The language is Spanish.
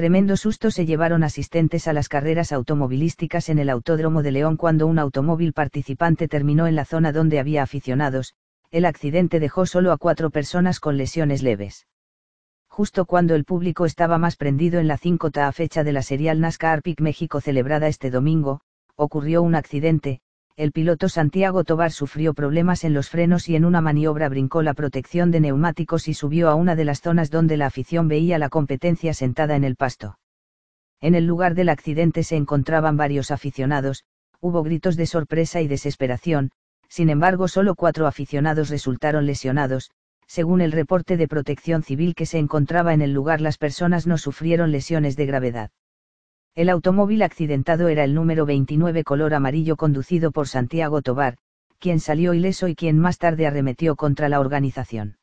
tremendo susto se llevaron asistentes a las carreras automovilísticas en el Autódromo de León cuando un automóvil participante terminó en la zona donde había aficionados, el accidente dejó solo a cuatro personas con lesiones leves. Justo cuando el público estaba más prendido en la 5 fecha de la serial NASCAR Pic México celebrada este domingo, ocurrió un accidente, el piloto Santiago Tobar sufrió problemas en los frenos y en una maniobra brincó la protección de neumáticos y subió a una de las zonas donde la afición veía la competencia sentada en el pasto. En el lugar del accidente se encontraban varios aficionados, hubo gritos de sorpresa y desesperación, sin embargo solo cuatro aficionados resultaron lesionados, según el reporte de protección civil que se encontraba en el lugar las personas no sufrieron lesiones de gravedad. El automóvil accidentado era el número 29 color amarillo conducido por Santiago Tobar, quien salió ileso y quien más tarde arremetió contra la organización.